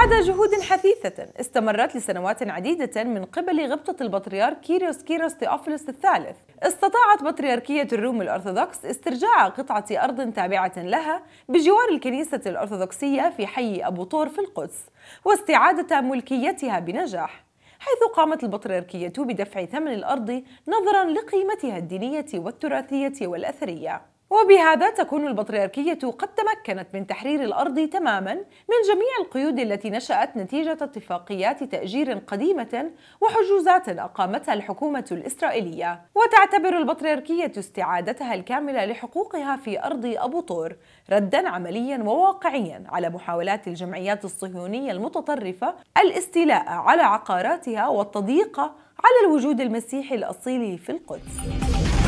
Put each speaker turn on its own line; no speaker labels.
بعد جهود حثيثة استمرت لسنوات عديدة من قبل غبطة البطريرك كيريوس كيروس تيوفلس الثالث استطاعت بطريركية الروم الأرثوذكس استرجاع قطعة أرض تابعة لها بجوار الكنيسة الأرثوذكسية في حي أبو طور في القدس واستعادة ملكيتها بنجاح حيث قامت البطريركية بدفع ثمن الأرض نظرا لقيمتها الدينية والتراثية والأثرية وبهذا تكون البطريركية قد تمكنت من تحرير الأرض تماما من جميع القيود التي نشأت نتيجة اتفاقيات تأجير قديمة وحجوزات أقامتها الحكومة الإسرائيلية وتعتبر البطريركية استعادتها الكاملة لحقوقها في أرض أبو طور ردا عمليا وواقعيا على محاولات الجمعيات الصهيونية المتطرفة الاستيلاء على عقاراتها والتضييق على الوجود المسيحي الأصيل في القدس